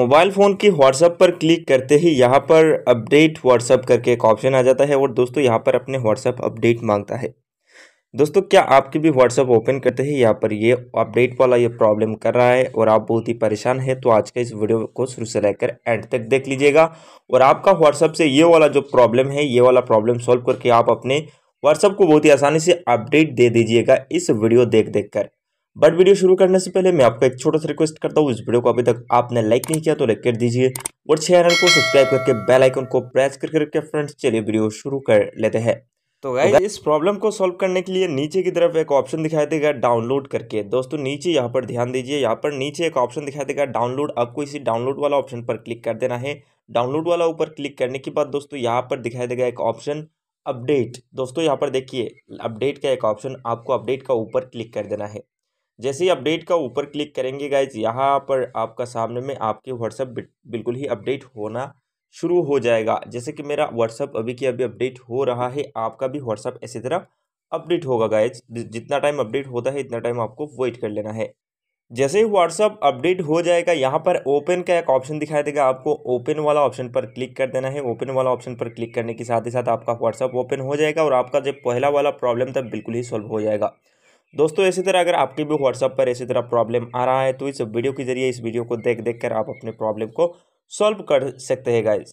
mobile phone की WhatsApp पर click करते ही यहाँ पर अपडेट व्हाट्सअप करके एक ऑप्शन आ जाता है और दोस्तों यहाँ पर अपने व्हाट्सअप अपडेट मांगता है दोस्तों क्या आपकी भी व्हाट्सअप ओपन करते ही यहाँ पर ये अपडेट वाला ये प्रॉब्लम कर रहा है और आप बहुत ही परेशान हैं तो आज के इस वीडियो को शुरू से लेकर एंड तक देख लीजिएगा और आपका व्हाट्सअप से ये वाला जो प्रॉब्लम है ये वाला प्रॉब्लम सॉल्व करके आप अपने व्हाट्सअप को बहुत ही आसानी से अपडेट दे दीजिएगा इस वीडियो देख देख कर बट वीडियो शुरू करने से पहले मैं आपको एक छोटा सा रिक्वेस्ट करता हूँ इस वीडियो को अभी तक आपने लाइक नहीं किया तो लाइक कर दीजिए और चैनल को सब्सक्राइब करके बेल आइकन को प्रेस करके करके फ्रेंड्स चलिए वीडियो शुरू कर लेते हैं तो गाइज तो इस प्रॉब्लम को सॉल्व करने के लिए नीचे की तरफ एक ऑप्शन दिखाई देगा डाउनलोड करके दोस्तों नीचे यहाँ पर ध्यान दीजिए यहाँ पर नीचे एक ऑप्शन दिखाई देगा डाउनलोड आपको इसी डाउनलोड वाला ऑप्शन पर क्लिक कर देना है डाउनलोड वाला ऊपर क्लिक करने के बाद दोस्तों यहाँ पर दिखाई देगा एक ऑप्शन अपडेट दोस्तों यहाँ पर देखिए अपडेट का एक ऑप्शन आपको अपडेट का ऊपर क्लिक कर देना है जैसे ही अपडेट का ऊपर क्लिक करेंगे गाइज यहाँ पर आपका सामने में आपके व्हाट्सअप बिल्कुल ही अपडेट होना शुरू हो जाएगा जैसे कि मेरा व्हाट्सअप अभी की अभी अपडेट हो रहा है आपका भी व्हाट्सअप इसी तरह अपडेट होगा गाइज जितना टाइम अपडेट होता है इतना टाइम आपको वेट कर लेना है जैसे ही व्हाट्सअप अपडेट हो जाएगा यहाँ पर ओपन का एक ऑप्शन दिखाई देगा आपको ओपन वाला ऑप्शन पर क्लिक कर देना है ओपन वाला ऑप्शन पर क्लिक करने के साथ ही साथ आपका व्हाट्सअप ओपन हो जाएगा और आपका जो पहला वाला प्रॉब्लम था बिल्कुल ही सॉल्व हो जाएगा दोस्तों इसी तरह अगर आपके भी व्हाट्सअप पर इसी तरह प्रॉब्लम आ रहा है तो इस वीडियो के जरिए इस वीडियो को देख देख कर आप अपने प्रॉब्लम को सॉल्व कर सकते हैं गाइज